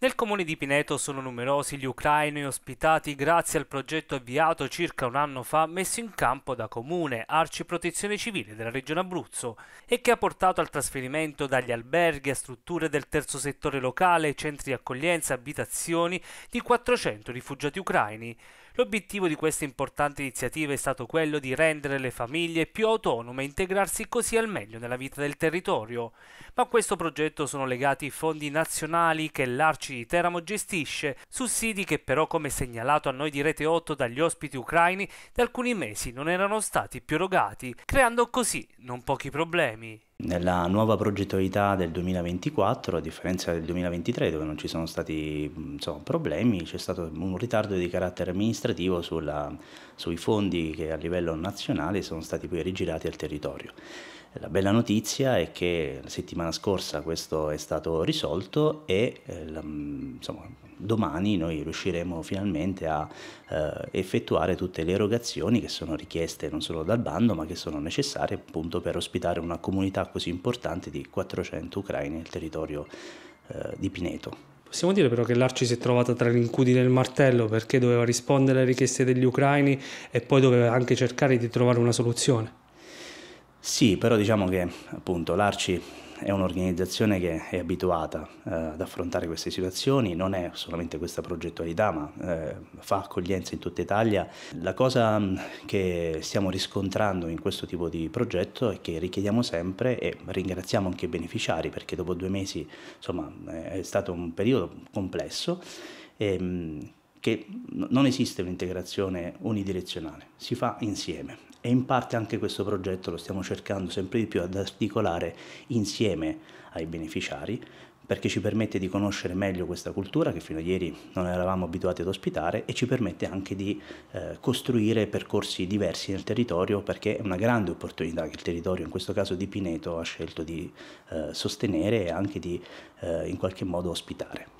Nel comune di Pineto sono numerosi gli ucraini ospitati grazie al progetto avviato circa un anno fa messo in campo da Comune, Arci Protezione Civile della Regione Abruzzo e che ha portato al trasferimento dagli alberghi a strutture del terzo settore locale, centri di accoglienza, abitazioni di 400 rifugiati ucraini. L'obiettivo di questa importante iniziativa è stato quello di rendere le famiglie più autonome e integrarsi così al meglio nella vita del territorio. Ma a questo progetto sono legati i fondi nazionali che l'Arci Amici, Teramo gestisce sussidi che però, come segnalato a noi di Rete 8 dagli ospiti ucraini, da alcuni mesi non erano stati più erogati, creando così non pochi problemi. Nella nuova progettualità del 2024, a differenza del 2023 dove non ci sono stati insomma, problemi, c'è stato un ritardo di carattere amministrativo sulla, sui fondi che a livello nazionale sono stati poi rigirati al territorio. La bella notizia è che la settimana scorsa questo è stato risolto e eh, mm, insomma, domani noi riusciremo finalmente a eh, effettuare tutte le erogazioni che sono richieste non solo dal bando ma che sono necessarie appunto per ospitare una comunità così importante di 400 ucraini nel territorio eh, di Pineto. Possiamo dire però che l'Arci si è trovata tra l'incudine e il martello perché doveva rispondere alle richieste degli ucraini e poi doveva anche cercare di trovare una soluzione. Sì, però diciamo che appunto l'Arci è un'organizzazione che è abituata eh, ad affrontare queste situazioni, non è solamente questa progettualità, ma eh, fa accoglienza in tutta Italia. La cosa mm, che stiamo riscontrando in questo tipo di progetto è che richiediamo sempre e ringraziamo anche i beneficiari perché dopo due mesi insomma, è stato un periodo complesso e, ehm, che non esiste un'integrazione unidirezionale, si fa insieme e in parte anche questo progetto lo stiamo cercando sempre di più ad articolare insieme ai beneficiari perché ci permette di conoscere meglio questa cultura che fino a ieri non eravamo abituati ad ospitare e ci permette anche di eh, costruire percorsi diversi nel territorio perché è una grande opportunità che il territorio, in questo caso di Pineto, ha scelto di eh, sostenere e anche di eh, in qualche modo ospitare.